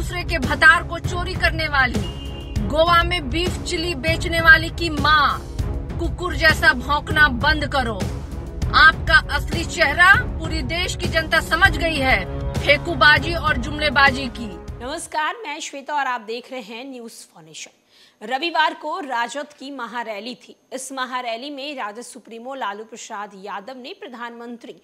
दूसरे के भतार को चोरी करने वाली गोवा में बीफ चिली बेचने वाली की माँ कुकुर जैसा भौंकना बंद करो आपका असली चेहरा पूरी देश की जनता समझ गई है फेकूबाजी और जुमलेबाजी की नमस्कार मैं श्वेता और आप देख रहे हैं न्यूज फाउंडेशन रविवार को राजद की महारैली थी इस महारैली में राजद सुप्रीमो लालू प्रसाद यादव ने प्रधानमंत्री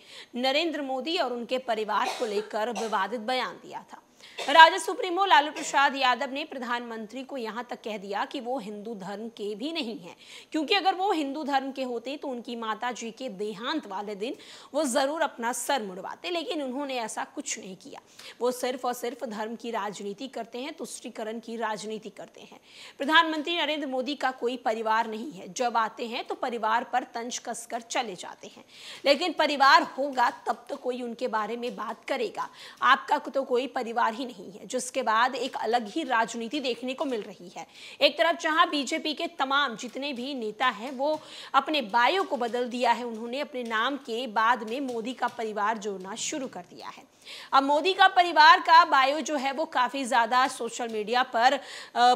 नरेंद्र मोदी और उनके परिवार को लेकर विवादित बयान दिया था राजद सुप्रीमो लालू प्रसाद यादव ने प्रधानमंत्री को यहां तक कह दिया कि वो हिंदू धर्म के भी नहीं हैं क्योंकि अगर वो हिंदू धर्म के होते तो उनकी माता जी के देहांत वाले दिन वो जरूर अपना सर मुड़वाते लेकिन उन्होंने ऐसा कुछ नहीं किया वो सिर्फ और सिर्फ धर्म की राजनीति करते हैं तुष्टिकरण की राजनीति करते हैं प्रधानमंत्री नरेंद्र मोदी का कोई परिवार नहीं है जब आते हैं तो परिवार पर तंज कसकर चले जाते हैं लेकिन परिवार होगा तब तो कोई उनके बारे में बात करेगा आपका तो कोई परिवार सरकार ही नहीं है जिसके बाद एक अलग ही राजनीति देखने को मिल रही है एक तरफ जहां बीजेपी के तमाम जितने भी नेता हैं वो अपने बायो को बदल दिया है उन्होंने अपने नाम के बाद में मोदी का परिवार जोड़ना शुरू कर दिया है अब मोदी का परिवार का बायो जो है वो काफी ज्यादा सोशल मीडिया पर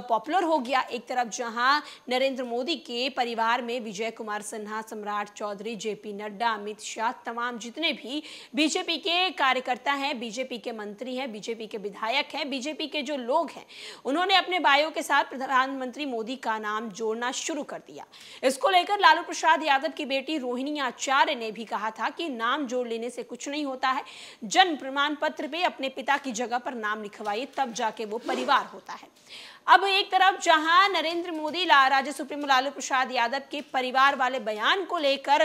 पॉपुलर हो गया एक तरफ जहां नरेंद्र मोदी के परिवार में विजय कुमार सिन्हा सम्राट चौधरी जेपी नड्डा अमित शाह तमाम जितने भी बीजेपी के कार्यकर्ता हैं बीजेपी के मंत्री हैं बीजेपी के विधायक हैं बीजेपी के जो लोग हैं उन्होंने अपने बायो के साथ प्रधानमंत्री मोदी का नाम जोड़ना शुरू कर दिया इसको लेकर लालू प्रसाद यादव की बेटी रोहिणी आचार्य ने भी कहा था कि नाम जोड़ लेने से कुछ नहीं होता है जन्म प्रमाण पत्र पे अपने पिता की जगह पर नाम लिखवाइए तब जाके वो परिवार होता है अब एक तरफ जहां नरेंद्र मोदी ला राज्य सुप्रीमो लालू प्रसाद यादव के परिवार वाले बयान को लेकर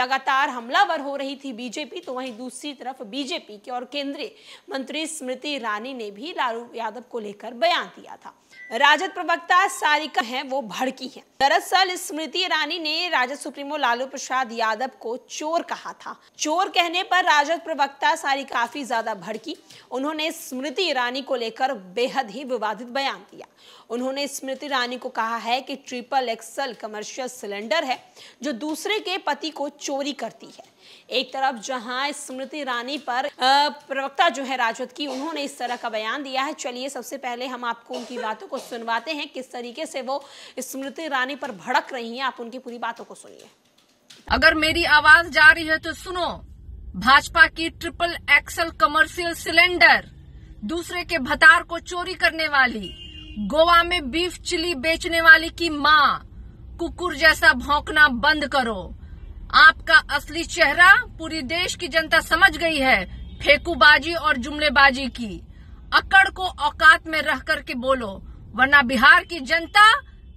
लगातार हमलावर हो रही थी बीजेपी तो वहीं दूसरी तरफ बीजेपी के और केंद्रीय मंत्री स्मृति स्मृति ईरानी ने भी लालू यादव को लेकर बयान दिया था राजद प्रवक्ता सारिका हैं वो भड़की हैं दरअसल स्मृति ईरानी ने राजद सुप्रीमो लालू प्रसाद यादव को चोर कहा था चोर कहने पर राजद प्रवक्ता सारी काफी ज्यादा भड़की उन्होंने स्मृति ईरानी को लेकर बेहद ही विवादित बयान दिया उन्होंने स्मृति ईरानी को कहा है कि ट्रिपल एक्सल कमर्शियल सिलेंडर है जो दूसरे के पति को चोरी करती है एक तरफ जहां स्मृति ईरानी पर प्रवक्ता जो है राजद की उन्होंने ने इस तरह का बयान दिया है चलिए सबसे पहले हम आपको उनकी बातों को सुनवाते हैं किस तरीके से वो स्मृति ईरानी पर भड़क रही हैं आप उनकी पूरी बातों को सुनिए अगर मेरी आवाज जा रही है तो सुनो भाजपा की ट्रिपल एक्सल कमर्शियल सिलेंडर दूसरे के भतार को चोरी करने वाली गोवा में बीफ चिली बेचने वाली की माँ कुकुर जैसा भौंकना बंद करो आपका असली चेहरा पूरी देश की जनता समझ गई है फेकूबाजी और जुमलेबाजी की अकड़ को औकात में रह करके बोलो वरना बिहार की जनता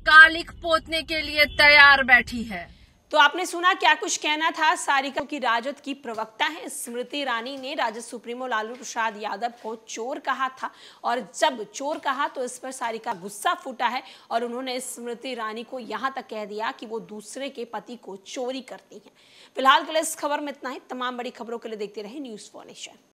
कालिक पोतने के लिए तैयार बैठी है तो आपने सुना क्या कुछ कहना था सारिका की राजद की प्रवक्ता है स्मृति ईरानी ने राजद सुप्रीमो लालू प्रसाद यादव को चोर कहा था और जब चोर कहा तो इस पर सारिका गुस्सा फूटा है और उन्होंने स्मृति ईरानी को यहां तक कह दिया कि वो दूसरे के पति को चोरी करती हैं फिलहाल के लिए इस खबर में इतना ही तमाम बड़ी खबरों के लिए देखते रहे न्यूज़ फॉर नेशन